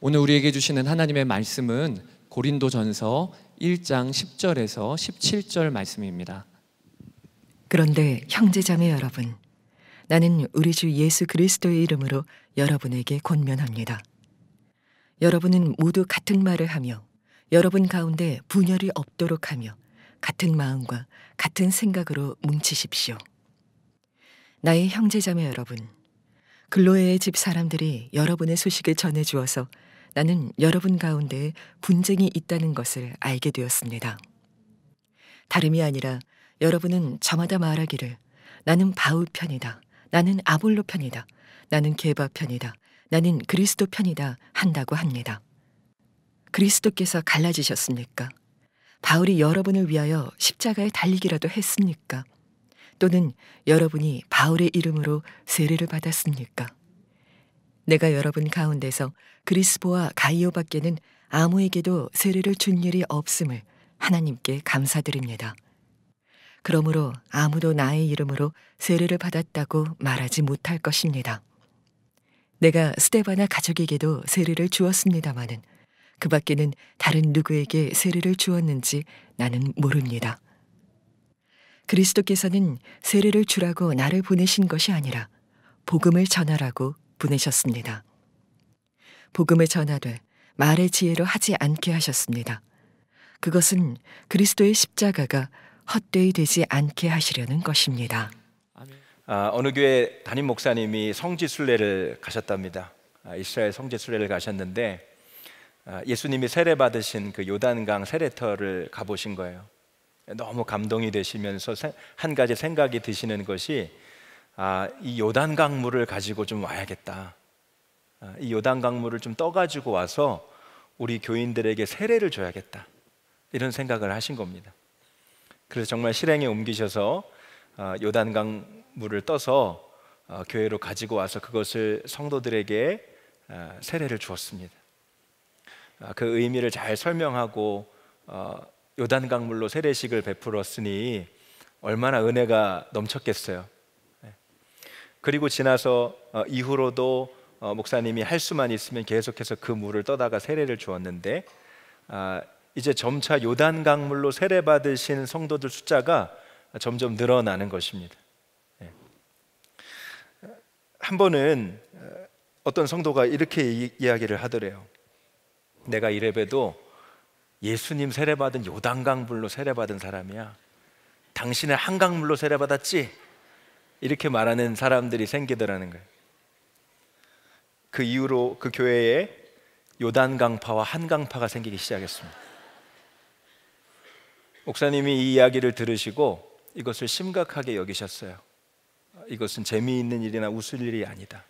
오늘 우리에게 주시는 하나님의 말씀은 고린도전서 1장 10절에서 17절 말씀입니다. 그런데 형제자매 여러분, 나는 우리 주 예수 그리스도의 이름으로 여러분에게 권면합니다. 여러분은 모두 같은 말을 하며 여러분 가운데 분열이 없도록 하며 같은 마음과 같은 생각으로 뭉치십시오. 나의 형제자매 여러분, 글로에의 집 사람들이 여러분의 소식을 전해 주어서 나는 여러분 가운데 분쟁이 있다는 것을 알게 되었습니다. 다름이 아니라 여러분은 저마다 말하기를 나는 바울 편이다. 나는 아볼로 편이다. 나는 개바 편이다. 나는 그리스도 편이다. 한다고 합니다. 그리스도께서 갈라지셨습니까? 바울이 여러분을 위하여 십자가에 달리기라도 했습니까? 또는 여러분이 바울의 이름으로 세례를 받았습니까? 내가 여러분 가운데서 그리스보와 가이오밖에는 아무에게도 세례를 준 일이 없음을 하나님께 감사드립니다. 그러므로 아무도 나의 이름으로 세례를 받았다고 말하지 못할 것입니다. 내가 스테바나 가족에게도 세례를 주었습니다마는 그 밖에는 다른 누구에게 세례를 주었는지 나는 모릅니다. 그리스도께서는 세례를 주라고 나를 보내신 것이 아니라 복음을 전하라고 보내셨습니다. 복음을 전하되 말의 지혜로 하지 않게 하셨습니다. 그것은 그리스도의 십자가가 헛되이 되지 않게 하시려는 것입니다. 아, 어느 교회 담임 목사님이 성지 순례를 가셨답니다. 아, 이스라엘 성지 순례를 가셨는데 아, 예수님이 세례 받으신 그 요단강 세례터를 가보신 거예요. 너무 감동이 되시면서 한 가지 생각이 드시는 것이 아, 이 요단 강물을 가지고 좀 와야겠다. 아, 이 요단 강물을 좀 떠가지고 와서 우리 교인들에게 세례를 줘야겠다. 이런 생각을 하신 겁니다. 그래서 정말 실행에 옮기셔서 아, 요단 강물을 떠서 어, 교회로 가지고 와서 그것을 성도들에게 어, 세례를 주었습니다. 어, 그 의미를 잘 설명하고 어, 요단 강물로 세례식을 베풀었으니 얼마나 은혜가 넘쳤겠어요. 그리고 지나서 어, 이후로도 어, 목사님이 할 수만 있으면 계속해서 그 물을 떠다가 세례를 주었는데 아, 이제 점차 요단 강물로 세례 받으신 성도들 숫자가 점점 늘어나는 것입니다. 예. 한 번은 어, 어떤 성도가 이렇게 이야기를 하더래요. 내가 이래봬도 예수님 세례받은 요단강물로 세례받은 사람이야. 당신은 한강물로 세례받았지? 이렇게 말하는 사람들이 생기더라는 거예요. 그 이후로 그 교회에 요단 강파와 한 강파가 생기기 시작했습니다. 목사님이 이 이야기를 들으시고 이것을 심각하게 여기셨어요. 이것은 재미있는 일이나 웃을 일이 아니다.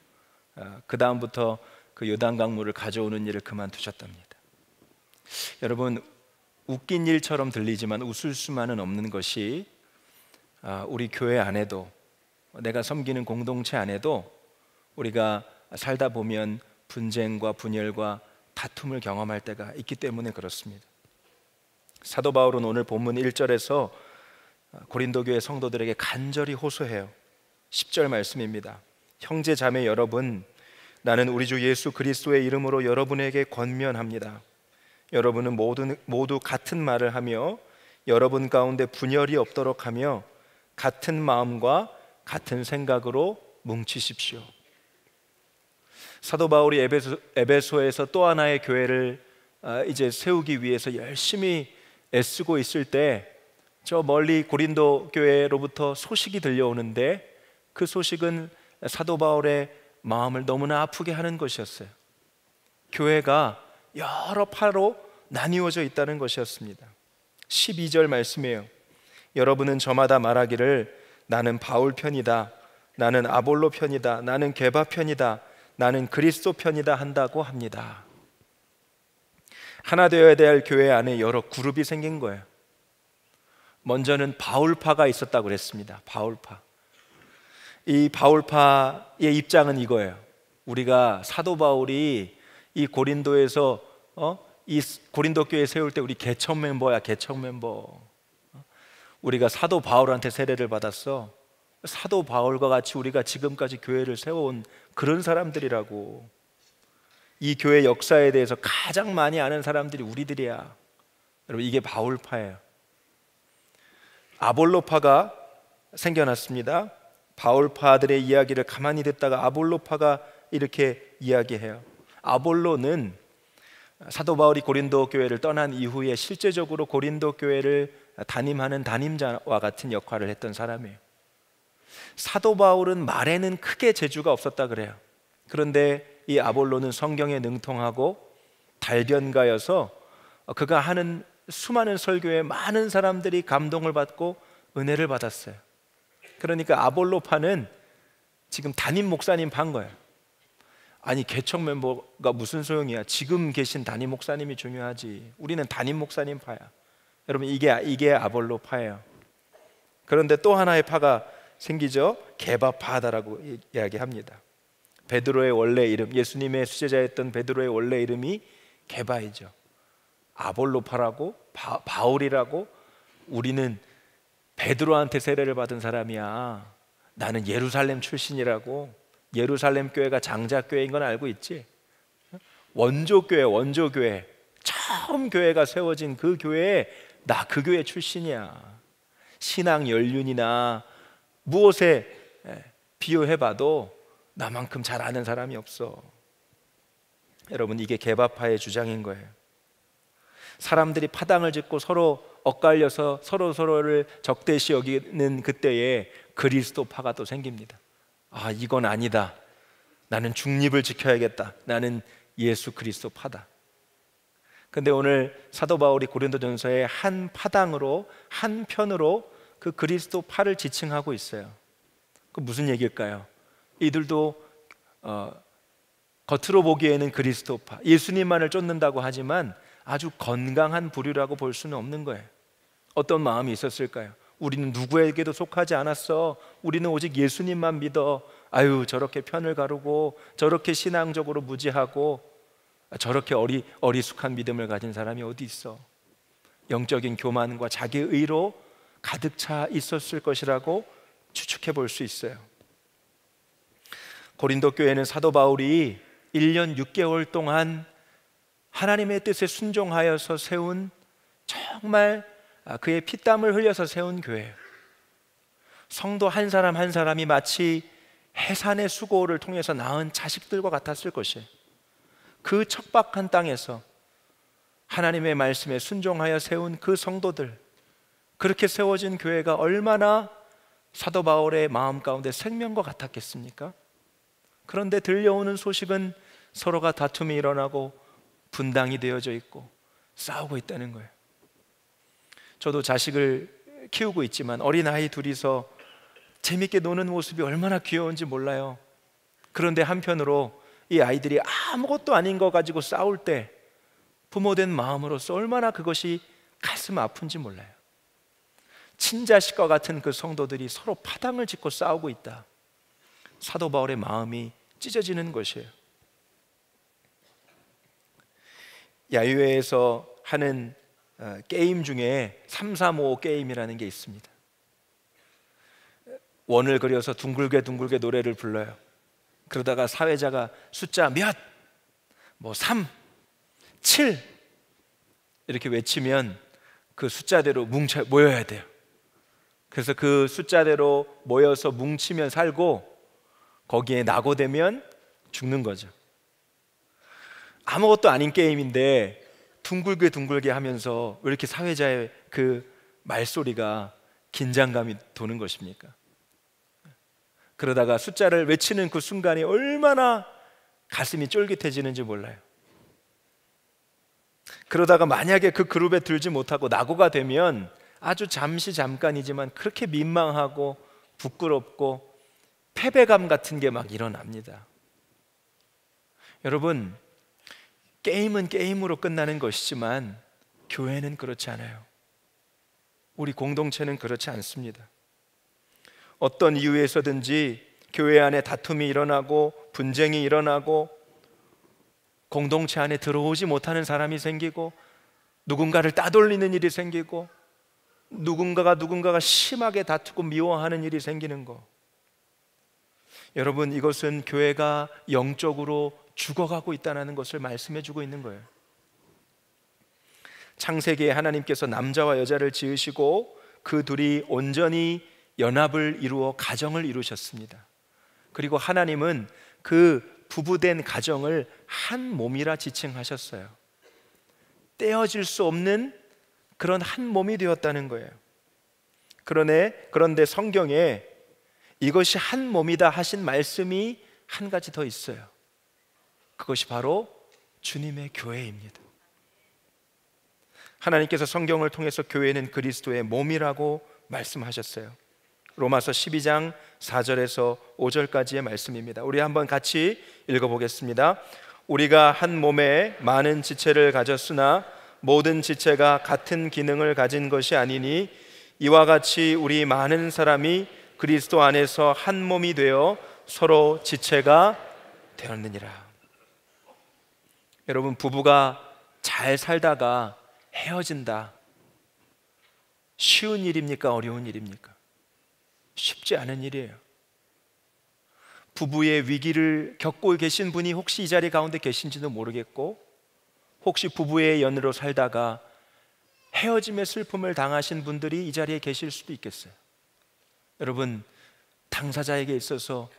어, 그 다음부터 그 요단 강물을 가져오는 일을 그만두셨답니다. 여러분 웃긴 일처럼 들리지만 웃을 수만은 없는 것이 아, 우리 교회 안에도 내가 섬기는 공동체 안에도 우리가 살다 보면 분쟁과 분열과 다툼을 경험할 때가 있기 때문에 그렇습니다. 사도 바울은 오늘 본문 1절에서 어, 고린도 교회 성도들에게 간절히 호소해요. 10절 말씀입니다. 형제 자매 여러분, 나는 우리 주 예수 그리스도의 이름으로 여러분에게 권면합니다. 여러분은 모두 모두 같은 말을 하며 여러분 가운데 분열이 없도록 하며 같은 마음과 같은 생각으로 뭉치십시오. 사도 바울이 에베소, 에서또 하나의 교회를 아, 이제 세우기 위해서 열심히 애쓰고 있을 때 저 멀리 고린도 교회로부터 소식이 들려오는데 그 소식은 사도 바울의 마음을 너무나 아프게 하는 것이었어요. 교회가 여러 파로 나뉘어져 있다는 것이었습니다. 12절 말씀이에요. 여러분은 저마다 말하기를 나는 바울 편이다. 나는 아볼로 편이다. 나는 개바 편이다. 나는 그리스도 편이다 한다고 합니다. 하나 되어야 될 교회 안에 여러 그룹이 생긴 거예요. 먼저는 바울파가 있었다고 그랬습니다. 바울파. 이 바울파의 입장은 이거예요. 우리가 사도 바울이 이 고린도에서 어? 이 고린도 교회 세울 때 우리 개척 멤버야, 개척 멤버. 우리가 사도 바울한테 세례를 받았어. 사도 바울과 같이 우리가 지금까지 교회를 세워온 그런 사람들이라고. 이 교회 역사에 대해서 가장 많이 아는 사람들이 우리들이야. 여러분, 이게 바울파예요. 아볼로파가 생겨났습니다. 바울파들의 이야기를 가만히 듣다가 아볼로파가 이렇게 이야기해요. 아볼로는 사도 바울이 고린도 교회를 떠난 이후에 실제적으로 고린도 교회를 담임하는 담임자와 같은 역할을 했던 사람이에요. 사도 바울은 말에는 크게 재주가 없었다 그래요. 그런데 이 아볼로는 성경에 능통하고 달변가여서 그가 하는 수많은 설교에 많은 사람들이 감동을 받고 은혜를 받았어요. 그러니까 아볼로파는 지금 담임 목사님 판 거예요. 아니 개척 멤버가 무슨 소용이야? 지금 계신 담임 목사님이 중요하지. 우리는 담임 목사님 파야. 여러분 이게 이게 아볼로 파예요. 그런데 또 하나의 파가 생기죠. 개바파다라고 이야기합니다. 베드로의 원래 이름, 예수님의 수제자였던 베드로의 원래 이름이 개바이죠. 아볼로파라고 바, 바울이라고 우리는 베드로한테 세례를 받은 사람이야. 나는 예루살렘 출신이라고 예루살렘 교회가 장자 교회인 건 알고 있지. 원조 교회, 원조 교회. 처음 교회가 세워진 그 교회에 나그 교회 출신이야. 신앙 연륜이나 무엇에 예, 비유해봐도 나만큼 잘 아는 사람이 없어. 여러분 이게 개바파의 주장인 거예요. 사람들이 파당을 짓고 서로 엇갈려서 서로 서로를 적대시 여기는 그때에 그리스도파가 또 생깁니다. 아 이건 아니다. 나는 중립을 지켜야겠다. 나는 예수 그리스도파다. 근데 오늘 사도 바울이 고린도전서의 한 파당으로 한 편으로 그 그리스도 파를 지칭하고 있어요. 그 무슨 얘기일까요? 이들도 어, 겉으로 보기에는 그리스도파, 예수님만을 쫓는다고 하지만 아주 건강한 부류라고 볼 수는 없는 거예요. 어떤 마음이 있었을까요? 우리는 누구에게도 속하지 않았어. 우리는 오직 예수님만 믿어. 아유, 저렇게 편을 가르고 저렇게 신앙적으로 무지하고 저렇게 어리, 어리숙한 믿음을 가진 사람이 어디 있어? 영적인 교만과 자기 의로 가득 차 있었을 것이라고 추측해 볼 수 있어요. 고린도 교회는 사도 바울이 1년 6개월 동안 하나님의 뜻에 순종하여서 세운 정말 아, 그의 피땀을 흘려서 세운 교회예요. 성도 한 사람 한 사람이 마치 해산의 수고를 통해서 낳은 자식들과 같았을 것이에요. 그 척박한 땅에서 하나님의 말씀에 순종하여 세운 그 성도들, 그렇게 세워진 교회가 얼마나 사도 바울의 마음 가운데 생명과 같았겠습니까? 그런데 들려오는 소식은 서로가 다툼이 일어나고 분당이 되어져 있고 싸우고 있다는 거예요. 저도 자식을 키우고 있지만 어린아이 둘이서 재밌게 노는 모습이 얼마나 귀여운지 몰라요. 그런데 한편으로 이 아이들이 아무것도 아닌 거 가지고 싸울 때 부모된 마음으로서 얼마나 그것이 가슴 아픈지 몰라요. 친자식과 같은 그 성도들이 서로 파당을 짓고 싸우고 있다. 사도 바울의 마음이 찢어지는 것이에요. 야유회에서 하는 어, 게임 중에 335 게임이라는 게 있습니다. 원을 그려서 둥글게 둥글게 노래를 불러요. 그러다가 사회자가 숫자 몇, 뭐 3, 7 이렇게 외치면 그 숫자대로 뭉쳐 모여야 돼요. 그래서 그 숫자대로 모여서 뭉치면 살고 거기에 낙오되면 죽는 거죠. 아무것도 아닌 게임인데 둥글게 둥글게 하면서 왜 이렇게 사회자의 그 말소리가 긴장감이 도는 것입니까? 그러다가 숫자를 외치는 그 순간이 얼마나 가슴이 쫄깃해지는지 몰라요. 그러다가 만약에 그 그룹에 들지 못하고 낙오가 되면 아주 잠시 잠깐이지만 그렇게 민망하고 부끄럽고 패배감 같은 게 막 일어납니다. 여러분, 게임은 게임으로 끝나는 것이지만 교회는 그렇지 않아요. 우리 공동체는 그렇지 않습니다. 어떤 이유에서든지 교회 안에 다툼이 일어나고 분쟁이 일어나고 공동체 안에 들어오지 못하는 사람이 생기고 누군가를 따돌리는 일이 생기고 누군가가 누군가가 심하게 다투고 미워하는 일이 생기는 거. 여러분 이것은 교회가 영적으로 죽어가고 있다는 것을 말씀해 주고 있는 거예요. 창세기에 하나님께서 남자와 여자를 지으시고 그 둘이 온전히 연합을 이루어 가정을 이루셨습니다. 그리고 하나님은 그 부부된 가정을 한 몸이라 지칭하셨어요. 떼어질 수 없는 그런 한 몸이 되었다는 거예요. 그러네 그런데 성경에 이것이 한 몸이다 하신 말씀이 한 가지 더 있어요. 그것이 바로 주님의 교회입니다. 하나님께서 성경을 통해서 교회는 그리스도의 몸이라고 말씀하셨어요. 로마서 12장 4절에서 5절까지의 말씀입니다. 우리 한번 같이 읽어보겠습니다. 우리가 한 몸에 많은 지체를 가졌으나 모든 지체가 같은 기능을 가진 것이 아니니 이와 같이 우리 많은 사람이 그리스도 안에서 한 몸이 되어 서로 지체가 되었느니라. 여러분 부부가 잘 살다가 헤어진다. 쉬운 일입니까? 어려운 일입니까? 쉽지 않은 일이에요. 부부의 위기를 겪고 계신 분이 혹시 이 자리 가운데 계신지도 모르겠고, 혹시 부부의 연으로 살다가 헤어짐의 슬픔을 당하신 분들이 이 자리에 계실 수도 있겠어요. 여러분, 당사자에게 있어서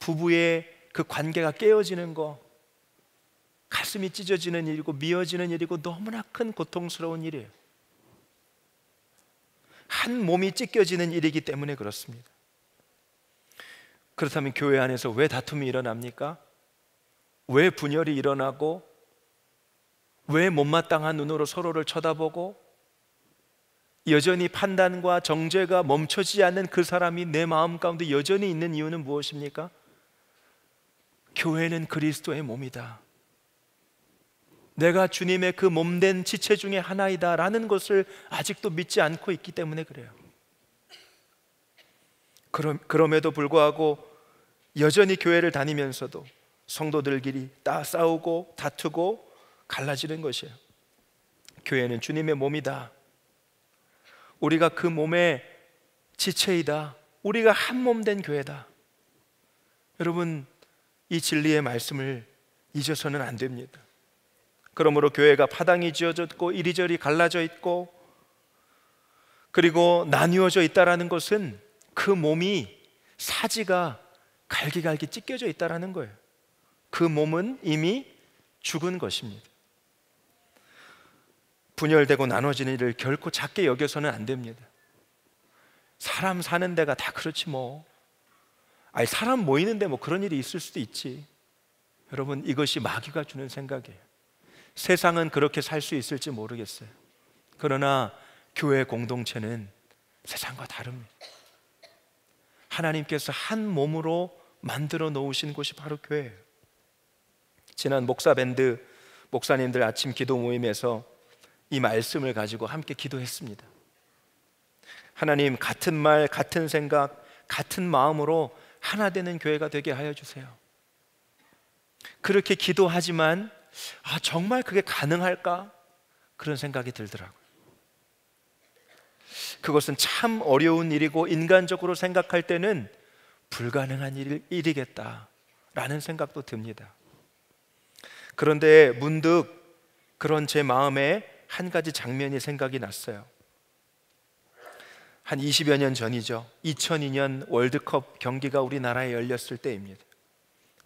부부의 그 관계가 깨어지는 거, 가슴이 찢어지는 일이고 미어지는 일이고 너무나 큰 고통스러운 일이에요. 한 몸이 찢겨지는 일이기 때문에 그렇습니다. 그렇다면 교회 안에서 왜 다툼이 일어납니까? 왜 분열이 일어나고 왜 못마땅한 눈으로 서로를 쳐다보고 여전히 판단과 정죄가 멈춰지지 않는 그 사람이 내 마음 가운데 여전히 있는 이유는 무엇입니까? 교회는 그리스도의 몸이다. 내가 주님의 그 몸된 지체 중의 하나이다 라는 것을 아직도 믿지 않고 있기 때문에 그래요. 그럼, 그럼에도 불구하고 여전히 교회를 다니면서도 성도들끼리 싸우고 다투고 갈라지는 것이에요. 교회는 주님의 몸이다. 우리가 그 몸의 지체이다. 우리가 한몸된 교회다. 여러분, 이 진리의 말씀을 잊어서는 안 됩니다. 그러므로 교회가 파당이 지어졌고 이리저리 갈라져 있고 그리고 나뉘어져 있다라는 것은 그 몸이 사지가 갈기갈기 찢겨져 있다라는 거예요. 그 몸은 이미 죽은 것입니다. 분열되고 나눠지는 일을 결코 작게 여겨서는 안 됩니다. 사람 사는 데가 다 그렇지 뭐. 아니 사람 모이는데 뭐 그런 일이 있을 수도 있지. 여러분 이것이 마귀가 주는 생각이에요. 세상은 그렇게 살 수 있을지 모르겠어요. 그러나 교회 공동체는 세상과 다릅니다. 하나님께서 한 몸으로 만들어 놓으신 곳이 바로 교회예요. 지난 목사 밴드 목사님들 아침 기도 모임에서 이 말씀을 가지고 함께 기도했습니다. 하나님 같은 말, 같은 생각, 같은 마음으로 하나 되는 교회가 되게 하여 주세요. 그렇게 기도하지만 아, 정말 그게 가능할까? 그런 생각이 들더라고요. 그것은 참 어려운 일이고 인간적으로 생각할 때는 불가능한 일, 이겠다라는 생각도 듭니다. 그런데 문득 그런 제 마음에 한 가지 장면이 생각이 났어요. 한 20여 년 전이죠. 2002년 월드컵 경기가 우리나라에 열렸을 때입니다.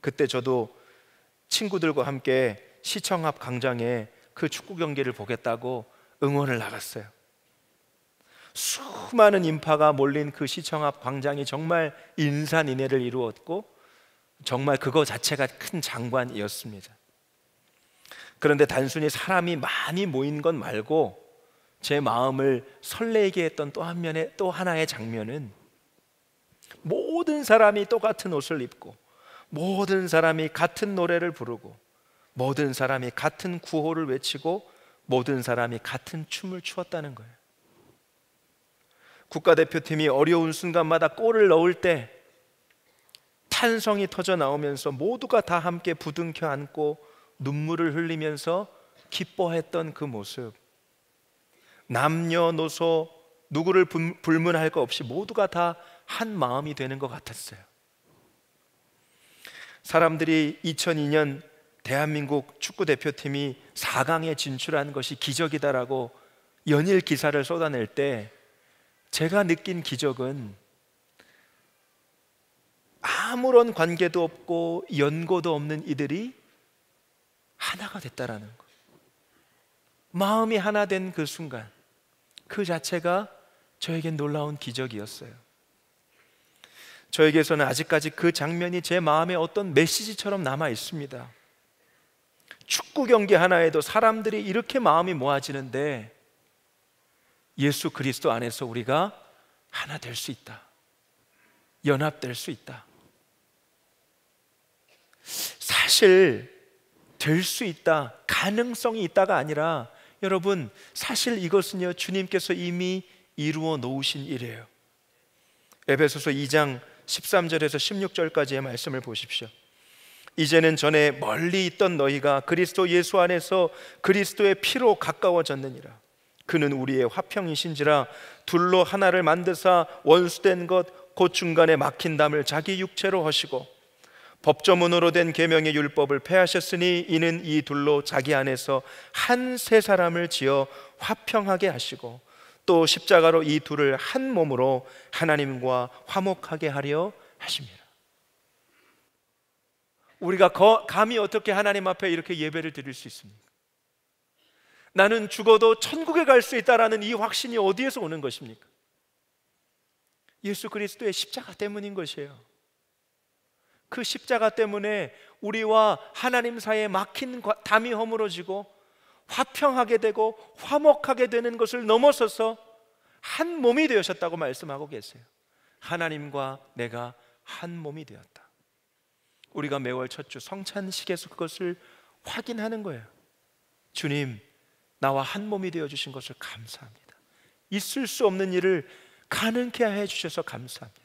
그때 저도 친구들과 함께 시청 앞 광장에 그 축구 경기를 보겠다고 응원을 나갔어요. 수많은 인파가 몰린 그 시청 앞 광장이 정말 인산인해를 이루었고 정말 그거 자체가 큰 장관이었습니다. 그런데 단순히 사람이 많이 모인 것 말고 제 마음을 설레게 했던 또 한면의 또 하나의 장면은 모든 사람이 똑같은 옷을 입고 모든 사람이 같은 노래를 부르고 모든 사람이 같은 구호를 외치고 모든 사람이 같은 춤을 추었다는 거예요. 국가대표팀이 어려운 순간마다 골을 넣을 때 탄성이 터져 나오면서 모두가 다 함께 부둥켜 안고 눈물을 흘리면서 기뻐했던 그 모습. 남녀노소 누구를 불문할 것 없이 모두가 다 한 마음이 되는 것 같았어요. 사람들이 2002년 대한민국 축구 대표팀이 4강에 진출한 것이 기적이다라고 연일 기사를 쏟아낼 때 제가 느낀 기적은 아무런 관계도 없고 연고도 없는 이들이 하나가 됐다라는 것. 마음이 하나 된 그 순간 그 자체가 저에게 놀라운 기적이었어요. 저에게서는 아직까지 그 장면이 제 마음에 어떤 메시지처럼 남아 있습니다. 축구 경기 하나에도 사람들이 이렇게 마음이 모아지는데 예수 그리스도 안에서 우리가 하나 될 수 있다. 연합될 수 있다. 사실 될 수 있다. 가능성이 있다가 아니라 여러분 사실 이것은요 주님께서 이미 이루어 놓으신 일이에요. 에베소서 2장 13절에서 16절까지의 말씀을 보십시오. 이제는 전에 멀리 있던 너희가 그리스도 예수 안에서 그리스도의 피로 가까워졌느니라. 그는 우리의 화평이신지라 둘로 하나를 만드사 원수된 것 곧 중간에 막힌 담을 자기 육체로 하시고 법조문으로 된 계명의 율법을 폐하셨으니 이는 이 둘로 자기 안에서 한 세 사람을 지어 화평하게 하시고 또 십자가로 이 둘을 한 몸으로 하나님과 화목하게 하려 하십니다. 우리가 감히 어떻게 하나님 앞에 이렇게 예배를 드릴 수 있습니까? 나는 죽어도 천국에 갈 수 있다라는 이 확신이 어디에서 오는 것입니까? 예수 그리스도의 십자가 때문인 것이에요. 그 십자가 때문에 우리와 하나님 사이에 막힌 담이 허물어지고 화평하게 되고 화목하게 되는 것을 넘어서서 한 몸이 되셨다고 말씀하고 계세요. 하나님과 내가 한 몸이 되었다. 우리가 매월 첫 주 성찬식에서 그것을 확인하는 거예요. 주님, 나와 한 몸이 되어 주신 것을 감사합니다. 있을 수 없는 일을 가능케 해 주셔서 감사합니다.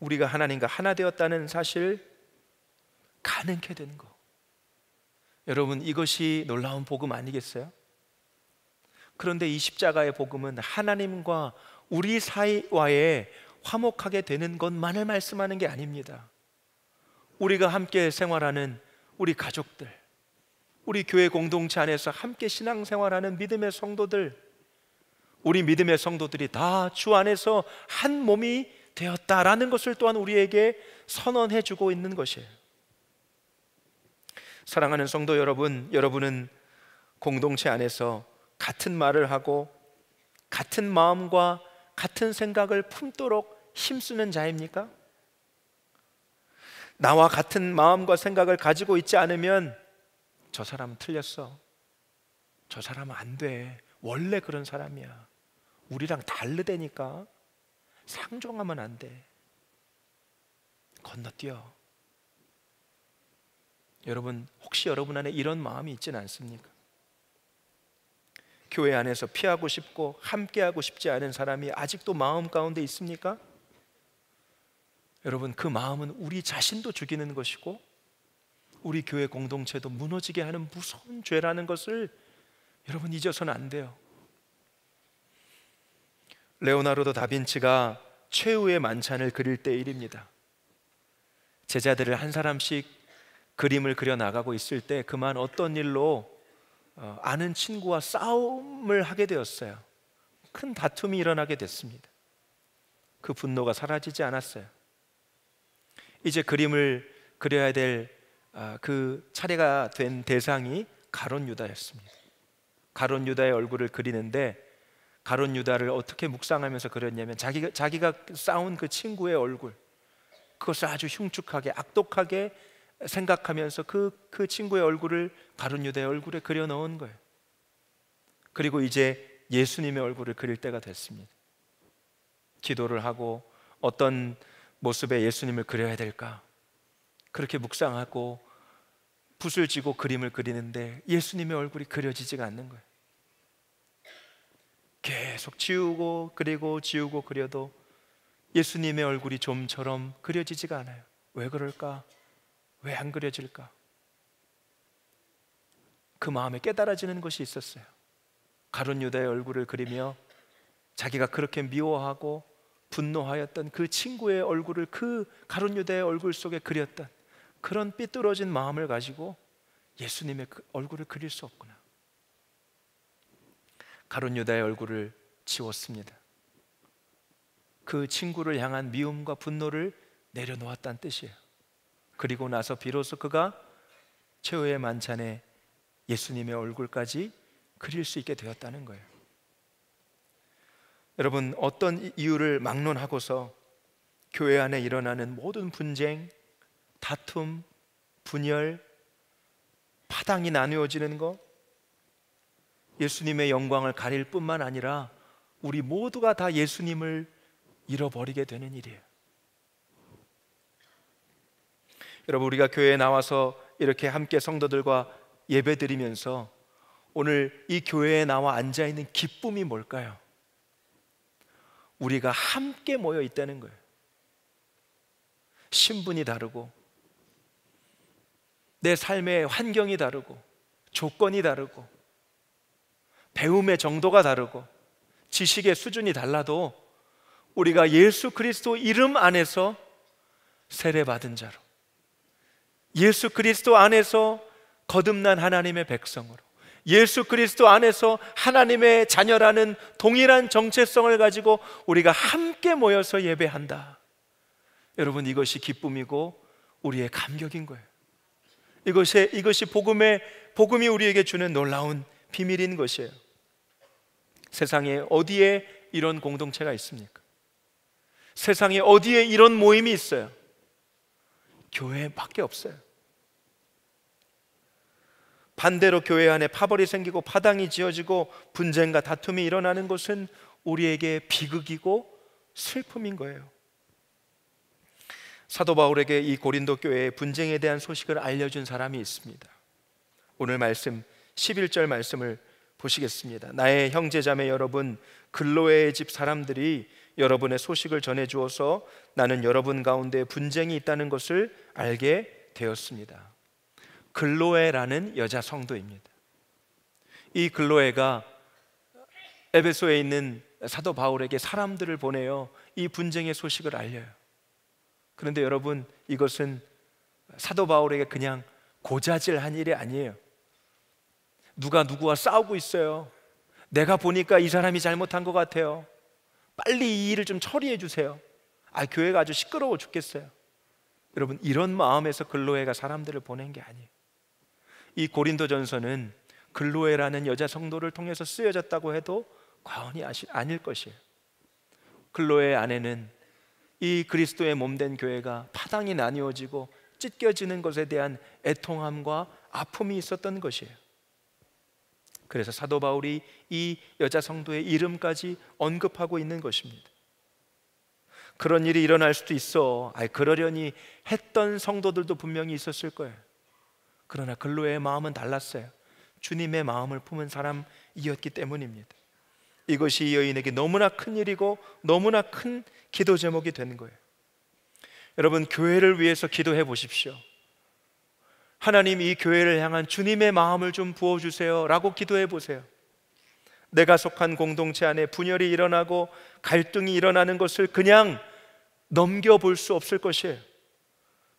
우리가 하나님과 하나 되었다는 사실 가능케 되는 거. 여러분 이것이 놀라운 복음 아니겠어요? 그런데 이 십자가의 복음은 하나님과 우리 사이와의 화목하게 되는 것만을 말씀하는 게 아닙니다. 우리가 함께 생활하는 우리 가족들, 우리 교회 공동체 안에서 함께 신앙생활하는 믿음의 성도들, 우리 믿음의 성도들이 다 주 안에서 한 몸이 되었다라는 것을 또한 우리에게 선언해 주고 있는 것이에요. 사랑하는 성도 여러분, 여러분은 공동체 안에서 같은 말을 하고 같은 마음과 같은 생각을 품도록 힘쓰는 자입니까? 나와 같은 마음과 생각을 가지고 있지 않으면 저 사람은 틀렸어. 저 사람은 안 돼. 원래 그런 사람이야. 우리랑 다르대니까 상종하면 안 돼. 건너뛰어. 여러분 혹시 여러분 안에 이런 마음이 있지 않습니까? 교회 안에서 피하고 싶고 함께하고 싶지 않은 사람이 아직도 마음 가운데 있습니까? 여러분 그 마음은 우리 자신도 죽이는 것이고 우리 교회 공동체도 무너지게 하는 무서운 죄라는 것을 여러분 잊어서는 안 돼요. 레오나르도 다빈치가 최후의 만찬을 그릴 때 일입니다. 제자들을 한 사람씩 그림을 그려 나가고 있을 때 그만 어떤 일로 어, 아는 친구와 싸움을 하게 되었어요. 큰 다툼이 일어나게 됐습니다. 그 분노가 사라지지 않았어요. 이제 그림을 그려야 될그 아, 차례가 된 대상이 가론 유다였습니다. 가론 유다의 얼굴을 그리는데 가론 유다를 어떻게 묵상하면서 그렸냐면 자기가 자기가 싸운 그 친구의 얼굴 그것을 아주 흉측하게 악독하게 생각하면서 그그 그 친구의 얼굴을 가론 유다의 얼굴에 그려 넣은 거예요. 그리고 이제 예수님의 얼굴을 그릴 때가 됐습니다. 기도를 하고 어떤 모습의 예수님을 그려야 될까? 그렇게 묵상하고 붓을 쥐고 그림을 그리는데 예수님의 얼굴이 그려지지가 않는 거예요. 계속 지우고 그리고 지우고 그려도 예수님의 얼굴이 좀처럼 그려지지가 않아요. 왜 그럴까? 왜 안 그려질까? 그 마음에 깨달아지는 것이 있었어요. 가룟 유다의 얼굴을 그리며 자기가 그렇게 미워하고 분노하였던 그 친구의 얼굴을 그 가룟 유다의 얼굴 속에 그렸던 그런 삐뚤어진 마음을 가지고 예수님의 그 얼굴을 그릴 수 없구나. 가룟 유다의 얼굴을 지웠습니다. 그 친구를 향한 미움과 분노를 내려놓았다는 뜻이에요. 그리고 나서 비로소 그가 최후의 만찬에 예수님의 얼굴까지 그릴 수 있게 되었다는 거예요. 여러분 어떤 이유를 막론하고서 교회 안에 일어나는 모든 분쟁, 다툼, 분열, 파당이 나누어지는 것 예수님의 영광을 가릴 뿐만 아니라 우리 모두가 다 예수님을 잃어버리게 되는 일이에요. 여러분 우리가 교회에 나와서 이렇게 함께 성도들과 예배드리면서 오늘 이 교회에 나와 앉아 있는 기쁨이 뭘까요? 우리가 함께 모여 있다는 거예요. 신분이 다르고 내 삶의 환경이 다르고 조건이 다르고 배움의 정도가 다르고 지식의 수준이 달라도 우리가 예수 그리스도 이름 안에서 세례 받은 자로 예수 그리스도 안에서 거듭난 하나님의 백성으로 예수 그리스도 안에서 하나님의 자녀라는 동일한 정체성을 가지고 우리가 함께 모여서 예배한다. 여러분 이것이 기쁨이고 우리의 감격인 거예요. 이것이 이것이 복음의 복음이 우리에게 주는 놀라운 비밀인 것이에요. 세상에 어디에 이런 공동체가 있습니까? 세상에 어디에 이런 모임이 있어요? 교회밖에 없어요. 반대로 교회 안에 파벌이 생기고 파당이 지어지고 분쟁과 다툼이 일어나는 것은 우리에게 비극이고 슬픔인 거예요. 사도 바울에게 이 고린도 교회의 분쟁에 대한 소식을 알려준 사람이 있습니다. 오늘 말씀 11절 말씀을 보시겠습니다. 나의 형제자매 여러분, 글로의 집 사람들이 여러분의 소식을 전해 주어서 나는 여러분 가운데 분쟁이 있다는 것을 알게 되었습니다. 글로에라는 여자 성도입니다. 이 글로에가 에베소에 있는 사도 바울에게 사람들을 보내어 이 분쟁의 소식을 알려요. 그런데 여러분 이것은 사도 바울에게 그냥 고자질한 일이 아니에요. 누가 누구와 싸우고 있어요. 내가 보니까 이 사람이 잘못한 것 같아요. 빨리 이 일을 좀 처리해 주세요. 아 교회가 아주 시끄러워 죽겠어요. 여러분 이런 마음에서 근로회가 사람들을 보낸 게 아니에요. 이 고린도전서는 글로에라는 여자 성도를 통해서 쓰여졌다고 해도 과언이 아닐 것이에요. 글로의 아내는 이 그리스도의 몸된 교회가 파당이 나뉘어지고 찢겨지는 것에 대한 애통함과 아픔이 있었던 것이에요. 그래서 사도 바울이 이 여자 성도의 이름까지 언급하고 있는 것입니다. 그런 일이 일어날 수도 있어. 아이 그러려니 했던 성도들도 분명히 있었을 거예요. 그러나 글로의 마음은 달랐어요. 주님의 마음을 품은 사람이었기 때문입니다. 이것이 여인에게 너무나 큰 일이고 너무나 큰 기도 제목이 된 거예요. 여러분 교회를 위해서 기도해 보십시오. 하나님 이 교회를 향한 주님의 마음을 좀 부어 주세요라고 기도해 보세요. 내가 속한 공동체 안에 분열이 일어나고 갈등이 일어나는 것을 그냥 넘겨볼 수 없을 것이에요.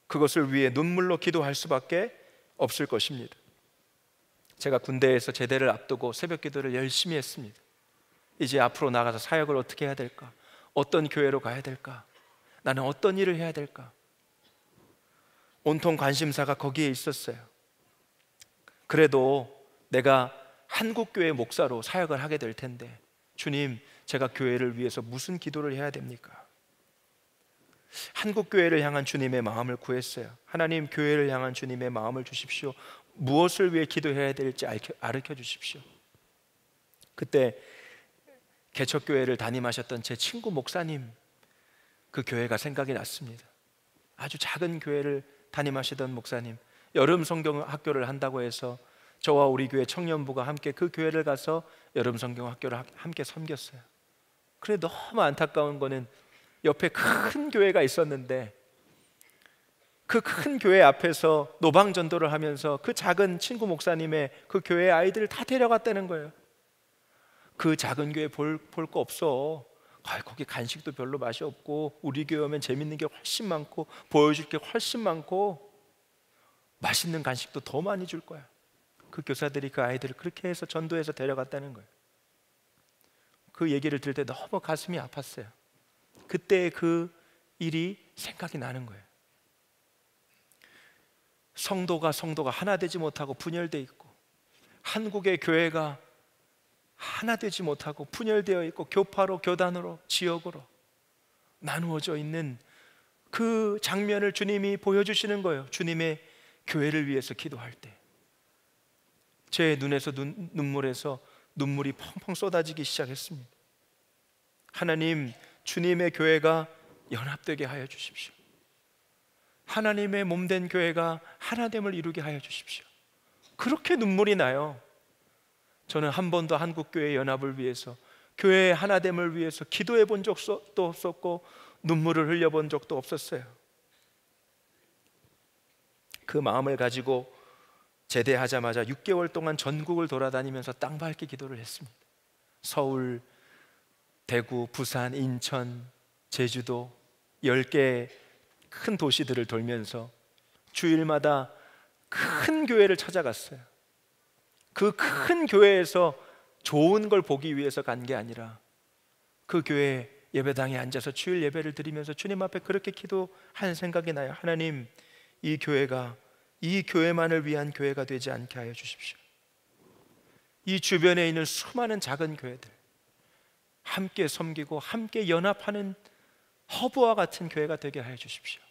그것을 위해 눈물로 기도할 수밖에 없을 것입니다. 제가 군대에서 제대를 앞두고 새벽 기도를 열심히 했습니다. 이제 앞으로 나가서 사역을 어떻게 해야 될까? 어떤 교회로 가야 될까? 나는 어떤 일을 해야 될까? 온통 관심사가 거기에 있었어요. 그래도 내가 한국교회 목사로 사역을 하게 될 텐데, 주님, 제가 교회를 위해서 무슨 기도를 해야 됩니까? 한국 교회를 향한 주님의 마음을 구했어요. 하나님 교회를 향한 주님의 마음을 주십시오. 무엇을 위해 기도해야 될지 알려 주십시오. 그때 개척 교회를 담임하셨던 제 친구 목사님 그 교회가 생각이 났습니다. 아주 작은 교회를 담임하시던 목사님 여름 성경 학교를 한다고 해서 저와 우리 교회 청년부가 함께 그 교회를 가서 여름 성경 학교를 함께 섬겼어요. 그래 너무 안타까운 거는 옆에 큰 교회가 있었는데 그 큰 교회 앞에서 노방 전도를 하면서 그 작은 친구 목사님의 그 교회 아이들을 다 데려갔다는 거예요. 그 작은 교회 볼 볼 거 없어. 아, 거기 간식도 별로 맛이 없고 우리 교회 오면 재밌는 게 훨씬 많고 보여줄 게 훨씬 많고 맛있는 간식도 더 많이 줄 거야. 그 교사들이 그 아이들을 그렇게 해서 전도해서 데려갔다는 거예요. 그 얘기를 들을 때 너무 가슴이 아팠어요. 그때 그 일이 생각이 나는 거예요. 성도가 성도가 하나 되지 못하고 분열되어 있고 한국의 교회가 하나 되지 못하고 분열되어 있고 교파로 교단으로 지역으로 나누어져 있는 그 장면을 주님이 보여주시는 거예요. 주님의 교회를 위해서 기도할 때. 제 눈에서 눈, 눈물에서 눈물이 펑펑 쏟아지기 시작했습니다. 하나님, 주님의 교회가 연합되게 하여 주십시오. 하나님의 몸 된 교회가 하나됨을 이루게 하여 주십시오. 그렇게 눈물이 나요. 저는 한 번도 한국교회 연합을 위해서 교회의 하나됨을 위해서 기도해 본 적도 없었고 눈물을 흘려 본 적도 없었어요. 그 마음을 가지고 제대하자마자 6개월 동안 전국을 돌아다니면서 땅 밟기 기도를 했습니다. 서울, 대구, 부산, 인천, 제주도 10개의 큰 도시들을 돌면서 주일마다 큰 교회를 찾아갔어요. 그 큰 교회에서 좋은 걸 보기 위해서 간 게 아니라 그 교회 예배당에 앉아서 주일 예배를 드리면서 주님 앞에 그렇게 기도한 생각이 나요. 하나님, 이 교회가 이 교회만을 위한 교회가 되지 않게 하여 주십시오. 이 주변에 있는 수많은 작은 교회들, 함께 섬기고 함께 연합하는 허브와 같은 교회가 되게 하여 주십시오.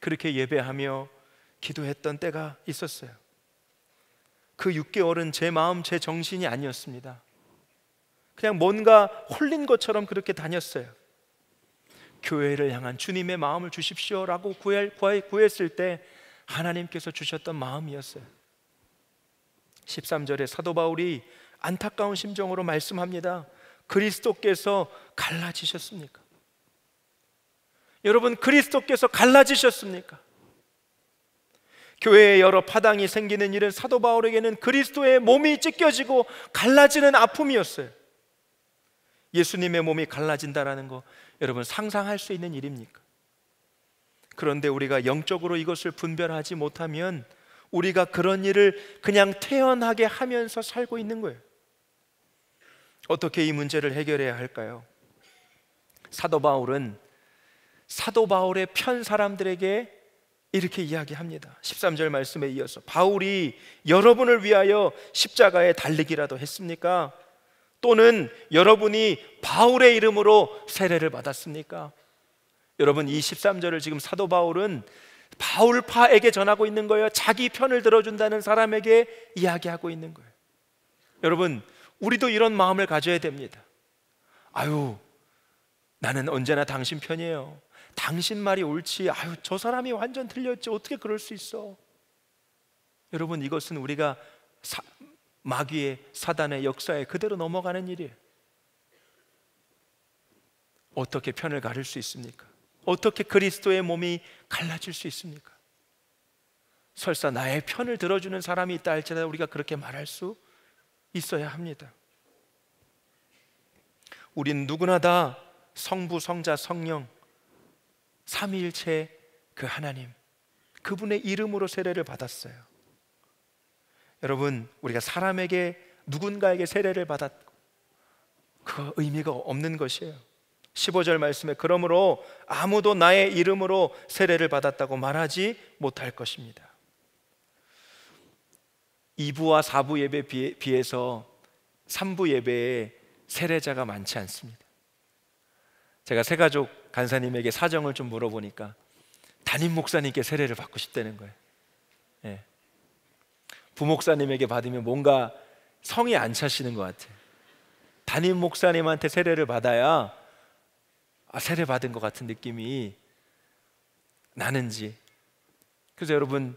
그렇게 예배하며 기도했던 때가 있었어요. 그 6개월은 제 마음, 제 정신이 아니었습니다. 그냥 뭔가 홀린 것처럼 그렇게 다녔어요. 교회를 향한 주님의 마음을 주십시오라고 구했을때 하나님께서 주셨던 마음이었어요. 13절에 사도 바울이 안타까운 심정으로 말씀합니다. 그리스도께서 갈라지셨습니까? 여러분, 그리스도께서 갈라지셨습니까? 교회에 여러 파당이 생기는 일은 사도 바울에게는 그리스도의 몸이 찢겨지고 갈라지는 아픔이었어요. 예수님의 몸이 갈라진다라는 거 여러분 상상할 수 있는 일입니까? 그런데 우리가 영적으로 이것을 분별하지 못하면 우리가 그런 일을 그냥 태연하게 하면서 살고 있는 거예요. 어떻게 이 문제를 해결해야 할까요? 사도 바울은 사도 바울의 편 사람들에게 이렇게 이야기합니다. 13절 말씀에 이어서 바울이 여러분을 위하여 십자가에 달리기라도 했습니까? 또는 여러분이 바울의 이름으로 세례를 받았습니까? 여러분 이 13절을 지금 사도 바울은 바울파에게 전하고 있는 거예요. 자기 편을 들어준다는 사람에게 이야기하고 있는 거예요. 여러분 우리도 이런 마음을 가져야 됩니다. 아유, 나는 언제나 당신 편이에요. 당신 말이 옳지. 아유, 저 사람이 완전 틀렸지. 어떻게 그럴 수 있어? 여러분, 이것은 우리가 사, 마귀의 사단의 역사에 그대로 넘어가는 일이에요. 어떻게 편을 가릴 수 있습니까? 어떻게 그리스도의 몸이 갈라질 수 있습니까? 설사 나의 편을 들어주는 사람이 있다 할지라도 우리가 그렇게 말할 수 있어야 합니다. 우린 누구나 다 성부, 성자, 성령 삼위일체 그 하나님 그분의 이름으로 세례를 받았어요. 여러분, 우리가 사람에게 누군가에게 세례를 받았고 그거 의미가 없는 것이에요. 15절 말씀에 그러므로 아무도 나의 이름으로 세례를 받았다고 말하지 못할 것입니다. 2부와 4부 예배에 비해서 3부 예배에 세례자가 많지 않습니다. 제가 새가족 간사님에게 사정을 좀 물어보니까 담임 목사님께 세례를 받고 싶다는 거예요. 예. 부목사님에게 받으면 뭔가 성이 안 차시는 것 같아요. 담임 목사님한테 세례를 받아야 아, 세례 받은 것 같은 느낌이 나는지. 그래서 여러분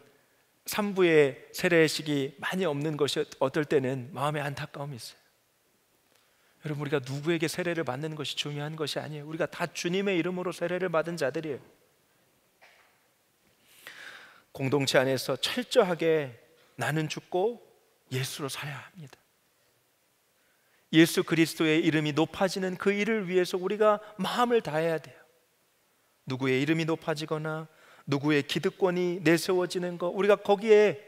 삼부의 세례식이 많이 없는 것이 어떨 때는 마음의 안타까움이 있어요. 여러분 우리가 누구에게 세례를 받는 것이 중요한 것이 아니에요. 우리가 다 주님의 이름으로 세례를 받은 자들이에요. 공동체 안에서 철저하게 나는 죽고 예수로 살아야 합니다. 예수 그리스도의 이름이 높아지는 그 일을 위해서 우리가 마음을 다해야 돼요. 누구의 이름이 높아지거나 누구의 기득권이 내세워지는 것 우리가 거기에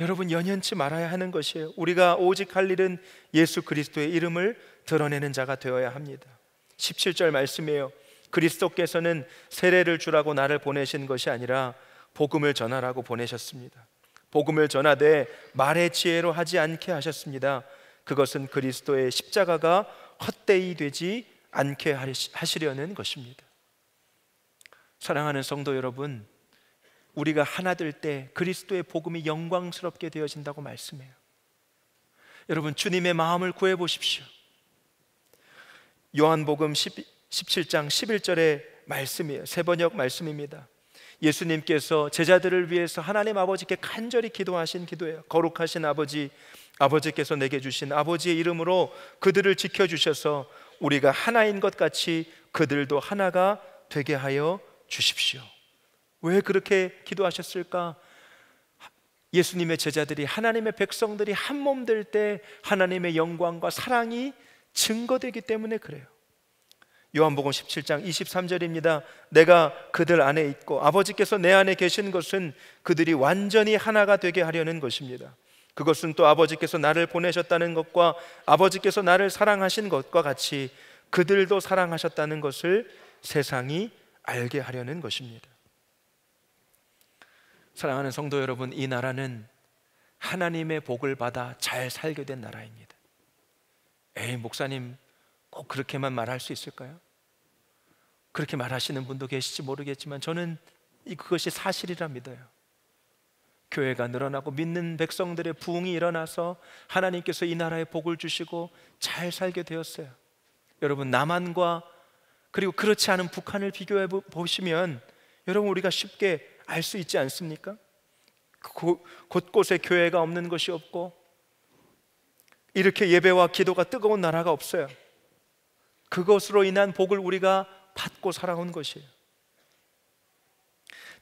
여러분 연연치 말아야 하는 것이에요. 우리가 오직 할 일은 예수 그리스도의 이름을 드러내는 자가 되어야 합니다. 17절 말씀이에요. 그리스도께서는 세례를 주라고 나를 보내신 것이 아니라 복음을 전하라고 보내셨습니다. 복음을 전하되 말의 지혜로 하지 않게 하셨습니다. 그것은 그리스도의 십자가가 헛되이 되지 않게 하시려는 것입니다. 사랑하는 성도 여러분, 우리가 하나 될 때 그리스도의 복음이 영광스럽게 되어진다고 말씀해요. 여러분, 주님의 마음을 구해 보십시오. 요한복음 1 7장 11절의 말씀이에요. 세번역 말씀입니다. 예수님께서 제자들을 위해서 하나님 아버지께 간절히 기도하신 기도예요. 거룩하신 아버지, 아버지께서 내게 주신 아버지의 이름으로 그들을 지켜주셔서 우리가 하나인 것 같이 그들도 하나가 되게 하여 주십시오. 왜 그렇게 기도하셨을까? 예수님의 제자들이 하나님의 백성들이 한 몸 될 때 하나님의 영광과 사랑이 증거되기 때문에 그래요. 요한복음 17장 23절입니다. 내가 그들 안에 있고 아버지께서 내 안에 계신 것은 그들이 완전히 하나가 되게 하려는 것입니다. 그것은 또 아버지께서 나를 보내셨다는 것과 아버지께서 나를 사랑하신 것과 같이 그들도 사랑하셨다는 것을 세상이 알게 하려는 것입니다. 사랑하는 성도 여러분, 이 나라는 하나님의 복을 받아 잘 살게 된 나라입니다. 에이, 목사님, 꼭 그렇게만 말할 수 있을까요? 그렇게 말하시는 분도 계실지 모르겠지만 저는 그것이 사실이라 믿어요. 교회가 늘어나고 믿는 백성들의 부흥이 일어나서 하나님께서 이 나라에 복을 주시고 잘 살게 되었어요. 여러분 남한과 그리고 그렇지 않은 북한을 비교해 보시면 여러분 우리가 쉽게 알 수 있지 않습니까? 곳곳에 교회가 없는 것이 없고 이렇게 예배와 기도가 뜨거운 나라가 없어요. 그것으로 인한 복을 우리가 받고 살아온 것이에요.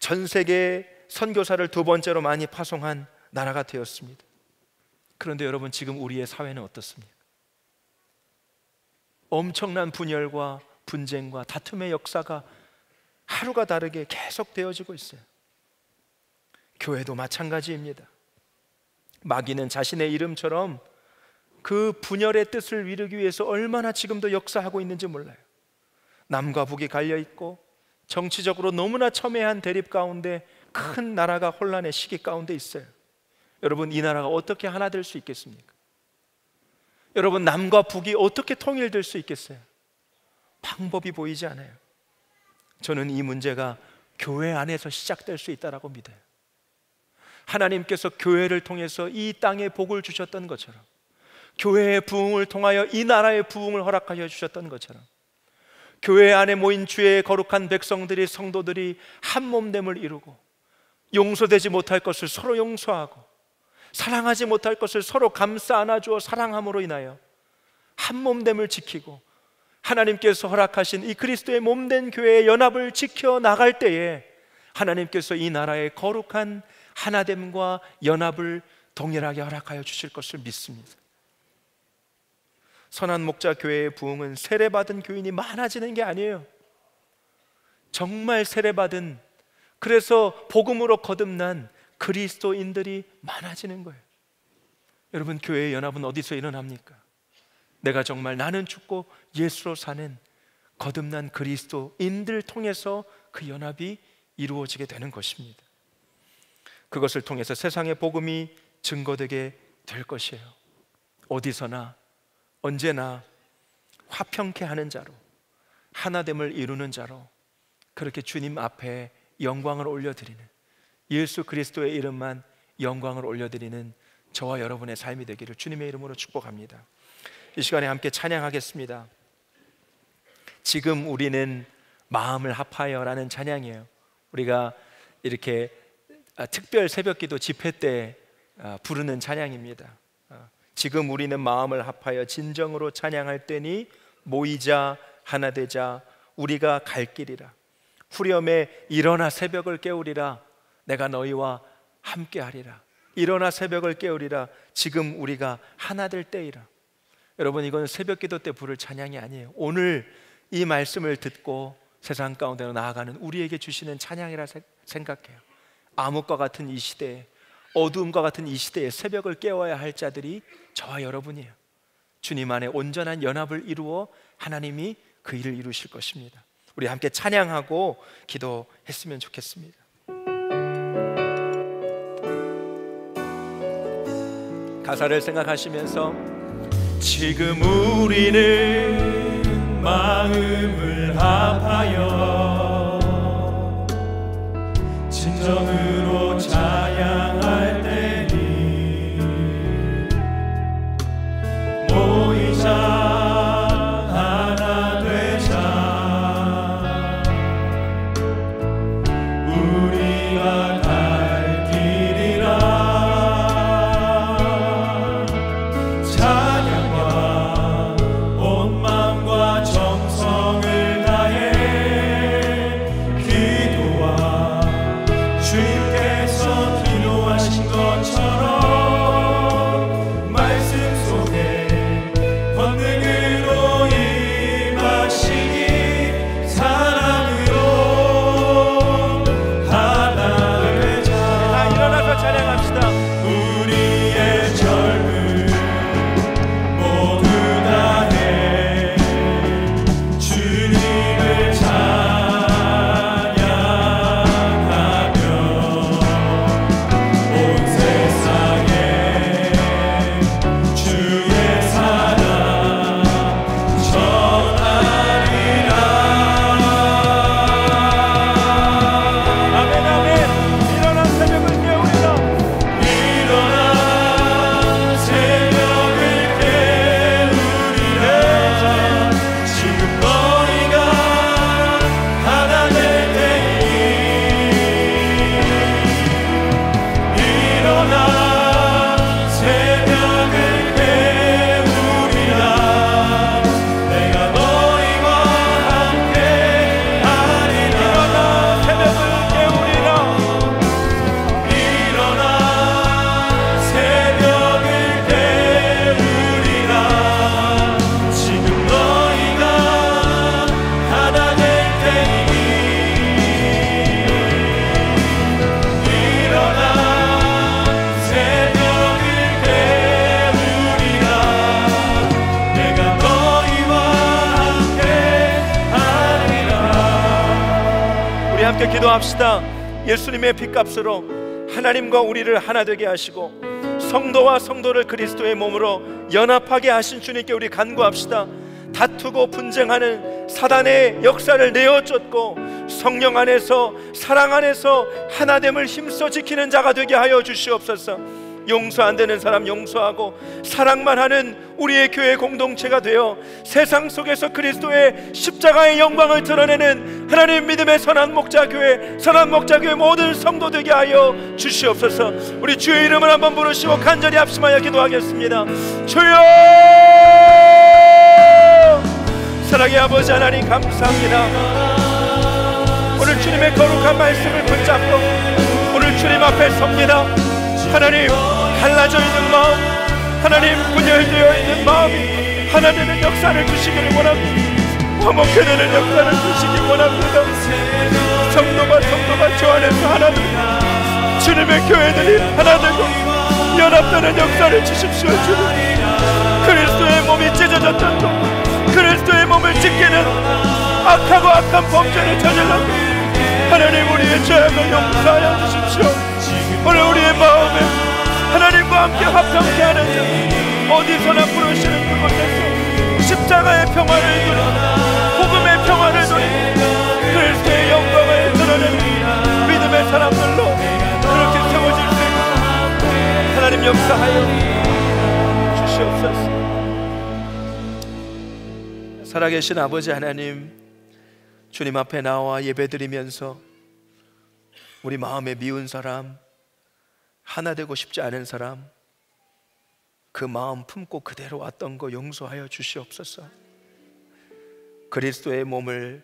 전 세계 선교사를 두 번째로 많이 파송한 나라가 되었습니다. 그런데 여러분 지금 우리의 사회는 어떻습니까? 엄청난 분열과 분쟁과 다툼의 역사가 하루가 다르게 계속되어지고 있어요. 교회도 마찬가지입니다. 마귀는 자신의 이름처럼 그 분열의 뜻을 이루기 위해서 얼마나 지금도 역사하고 있는지 몰라요. 남과 북이 갈려 있고 정치적으로 너무나 첨예한 대립 가운데 큰 나라가 혼란의 시기 가운데 있어요. 여러분 이 나라가 어떻게 하나 될 수 있겠습니까? 여러분 남과 북이 어떻게 통일될 수 있겠어요? 방법이 보이지 않아요. 저는 이 문제가 교회 안에서 시작될 수 있다라고 믿어요. 하나님께서 교회를 통해서 이 땅에 복을 주셨던 것처럼 교회의 부흥을 통하여 이 나라의 부흥을 허락하여 주셨던 것처럼 교회 안에 모인 주의 거룩한 백성들이 성도들이 한 몸됨을 이루고 용서되지 못할 것을 서로 용서하고 사랑하지 못할 것을 서로 감싸 안아주어 사랑함으로 인하여 한 몸됨을 지키고 하나님께서 허락하신 이 그리스도의 몸된 교회의 연합을 지켜 나갈 때에 하나님께서 이 나라의 거룩한 하나됨과 연합을 동일하게 허락하여 주실 것을 믿습니다. 선한 목자 교회의 부흥은 세례받은 교인이 많아지는 게 아니에요. 정말 세례받은 그래서 복음으로 거듭난 그리스도인들이 많아지는 거예요. 여러분 교회의 연합은 어디서 일어납니까? 내가 정말 나는 죽고 예수로 사는 거듭난 그리스도인들 통해서 그 연합이 이루어지게 되는 것입니다. 그것을 통해서 세상의 복음이 증거되게 될 것이에요. 어디서나 언제나 화평케 하는 자로 하나됨을 이루는 자로 그렇게 주님 앞에 영광을 올려드리는 예수 그리스도의 이름만 영광을 올려드리는 저와 여러분의 삶이 되기를 주님의 이름으로 축복합니다. 이 시간에 함께 찬양하겠습니다. 지금 우리는 마음을 합하여라는 찬양이에요. 우리가 이렇게 아, 특별 새벽기도 집회 때 아, 부르는 찬양입니다. 아, 지금 우리는 마음을 합하여 진정으로 찬양할 때니 모이자 하나 되자 우리가 갈 길이라 후렴에 일어나 새벽을 깨우리라 내가 너희와 함께하리라 일어나 새벽을 깨우리라 지금 우리가 하나 될 때이라 여러분 이건 새벽기도 때 부를 찬양이 아니에요. 오늘 이 말씀을 듣고 세상 가운데로 나아가는 우리에게 주시는 찬양이라 생각해요. 암흑과 같은 이 시대에 어두움과 같은 이 시대에 새벽을 깨워야 할 자들이 저와 여러분이에요. 주님 안에 온전한 연합을 이루어 하나님이 그 일을 이루실 것입니다. 우리 함께 찬양하고 기도했으면 좋겠습니다. 가사를 생각하시면서 지금 우리는 마음을 합하여 진정으로 자양할 기도합시다. 예수님의 빛값으로 하나님과 우리를 하나 되게 하시고 성도와 성도를 그리스도의 몸으로 연합하게 하신 주님께 우리 간구합시다. 다투고 분쟁하는 사단의 역사를 내어쫓고 성령 안에서 사랑 안에서 하나됨을 힘써 지키는 자가 되게 하여 주시옵소서. 용서 안 되는 사람 용서하고 사랑만 하는 우리의 교회 공동체가 되어 세상 속에서 그리스도의 십자가의 영광을 드러내는 하나님 믿음의 선한 목자 교회 선한 목자 교회 모든 성도 되게 하여 주시옵소서. 우리 주의 이름을 한번 부르시고 간절히 합심하여 기도하겠습니다. 주여 사랑의 아버지 하나님 감사합니다. 오늘 주님의 거룩한 말씀을 붙잡고 오늘 주님 앞에 섭니다. 하나님 달라져 있는 마음 하나님 분열되어 있는 마음이 하나님의 역사를 주시기를 원합니다 화목회는 역사를 주시기 원합니다 성도가 성도가 주 안에서 하나 되고 주님의 교회들이 하나 되고 연합되는 역사를 주십시오 주님 그리스도의 몸이 찢어졌던 것 그리스도의 몸을 찢기는 악하고 악한 범죄를 저질렀고 하나님 우리의 죄악을 용서하여 주십시오 오늘 우리의 마음에 하나님과 함께 합평케 하는 자 어디서나 부르시는 그곳에서 십자가의 평화를 누리고 복음의 평화를 누리고 그리스도의 영광을 드러내는 믿음의 사람들로 그렇게 세워질 수 있는 하나님 역사하여 주시옵소서 살아계신 아버지 하나님 주님 앞에 나와 예배드리면서 우리 마음에 미운 사람 하나 되고 싶지 않은 사람 그 마음 품고 그대로 왔던 거 용서하여 주시옵소서. 그리스도의 몸을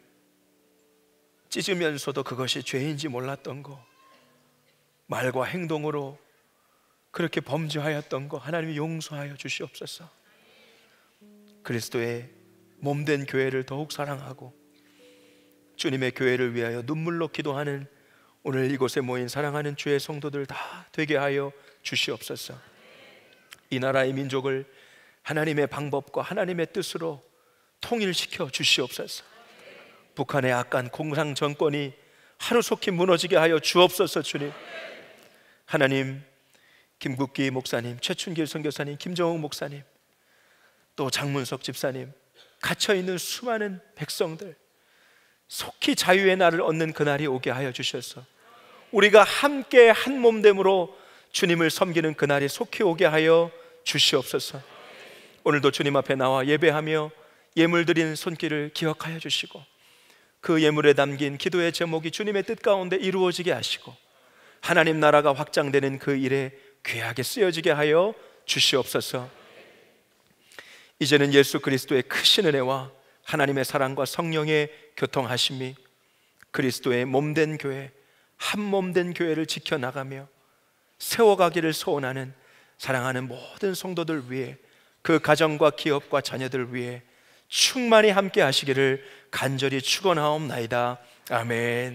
찢으면서도 그것이 죄인지 몰랐던 거 말과 행동으로 그렇게 범죄하였던 거 하나님이 용서하여 주시옵소서. 그리스도의 몸된 교회를 더욱 사랑하고 주님의 교회를 위하여 눈물로 기도하는 오늘 이곳에 모인 사랑하는 주의 성도들 다 되게 하여 주시옵소서. 이 나라의 민족을 하나님의 방법과 하나님의 뜻으로 통일시켜 주시옵소서. 북한의 악한 공상 정권이 하루속히 무너지게 하여 주옵소서 주님. 하나님 김국기 목사님, 최춘길 선교사님, 김정욱 목사님, 또 장문석 집사님, 갇혀 있는 수많은 백성들 속히 자유의 날을 얻는 그날이 오게 하여 주셔서 우리가 함께 한 몸됨으로 주님을 섬기는 그날이 속히 오게 하여 주시옵소서. 오늘도 주님 앞에 나와 예배하며 예물 드린 손길을 기억하여 주시고 그 예물에 담긴 기도의 제목이 주님의 뜻 가운데 이루어지게 하시고 하나님 나라가 확장되는 그 일에 귀하게 쓰여지게 하여 주시옵소서. 이제는 예수 그리스도의 크신 은혜와 하나님의 사랑과 성령의 교통하심이 그리스도의 몸된 교회 한몸된 교회를 지켜나가며 세워가기를 소원하는 사랑하는 모든 성도들 위해 그 가정과 기업과 자녀들 위해 충만히 함께 하시기를 간절히 축원하옵나이다. 아멘.